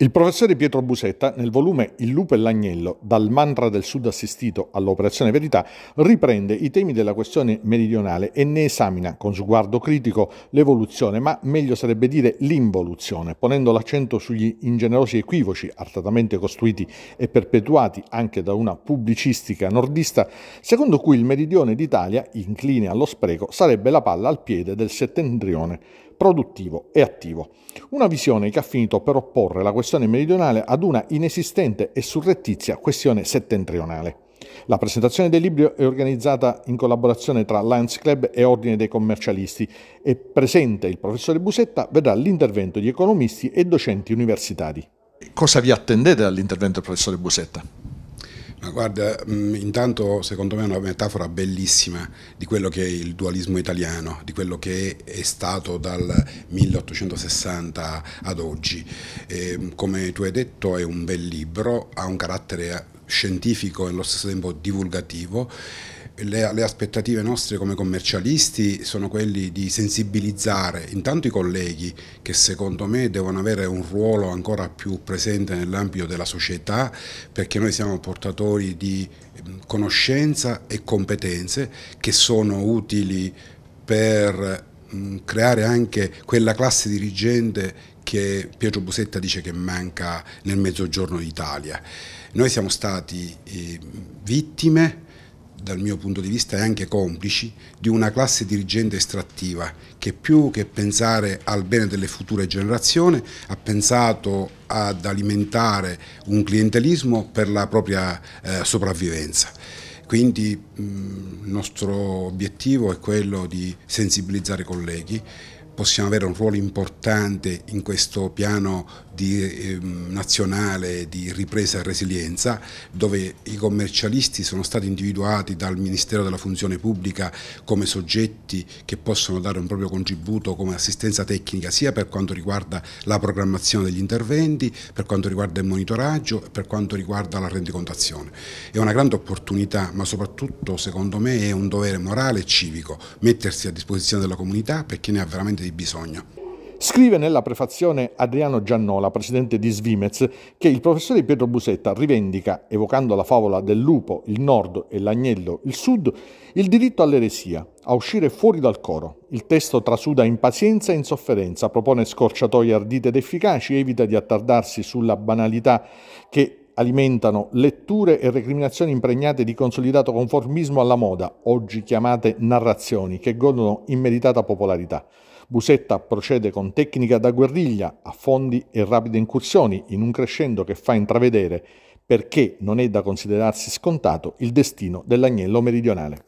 Il professore Pietro Busetta, nel volume Il lupo e l'agnello, dal mantra del sud assistito all'operazione verità, riprende i temi della questione meridionale e ne esamina con sguardo critico l'evoluzione, ma meglio sarebbe dire l'involuzione, ponendo l'accento sugli ingenerosi equivoci artatamente costruiti e perpetuati anche da una pubblicistica nordista, secondo cui il meridione d'Italia, incline allo spreco, sarebbe la palla al piede del settentrione produttivo e attivo. Una visione che ha finito per opporre la questione meridionale ad una inesistente e surrettizia questione settentrionale. La presentazione del libro è organizzata in collaborazione tra Lions Club e Ordine dei Commercialisti e presente il professore Busetta vedrà l'intervento di economisti e docenti universitari. Cosa vi attendete dall'intervento del professore Busetta? Ma guarda, mm, intanto secondo me è una metafora bellissima di quello che è il dualismo italiano, di quello che è stato dal 1860 ad oggi. E, ehm, come tu hai detto è un bel libro, ha un carattere eh, scientifico e allo stesso tempo divulgativo le, le, aspettative nostre come commercialisti sono quelle di sensibilizzare intanto i colleghi che secondo me devono avere un ruolo ancora più presente nell'ambito della società perché noi siamo portatori di ehm, conoscenza e competenze che sono utili per creare anche quella classe dirigente che Pietro Busetta dice che manca nel mezzogiorno d'Italia. Noi siamo stati ehm, vittime dal mio punto di vista, e anche complici di una classe dirigente estrattiva che più che pensare al bene delle future generazioni ha pensato ad alimentare un clientelismo per la propria eh, sopravvivenza. Quindi mm, il nostro obiettivo è quello di sensibilizzare i colleghi possiamo avere un ruolo importante in questo piano di, eh, nazionale di ripresa e resilienza, dove i commercialisti sono stati individuati dal Ministero della Funzione Pubblica come soggetti che possono dare un proprio contributo come assistenza tecnica sia per quanto riguarda la programmazione degli interventi, per quanto riguarda il monitoraggio e per quanto riguarda la rendicontazione. È una grande opportunità, ma soprattutto secondo me è un dovere morale e civico mettersi a disposizione della comunità perché ne ha veramente di bisogno. Scrive nella prefazione Adriano Giannola, presidente di Svimez, che il professore Pietro Busetta rivendica, evocando la favola del lupo, il nord e l'agnello, il sud, il diritto all'eresia, a uscire fuori dal coro. Il testo trasuda impazienza e insofferenza, propone scorciatoie ardite ed efficaci, evita di attardarsi sulla banalità che alimentano letture e recriminazioni impregnate di consolidato conformismo alla moda, oggi chiamate narrazioni, che godono immeritata popolarità. Busetta procede con tecnica da guerriglia, a fondi e rapide incursioni, in un crescendo che fa intravedere, perché non è da considerarsi scontato, il destino dell'agnello meridionale.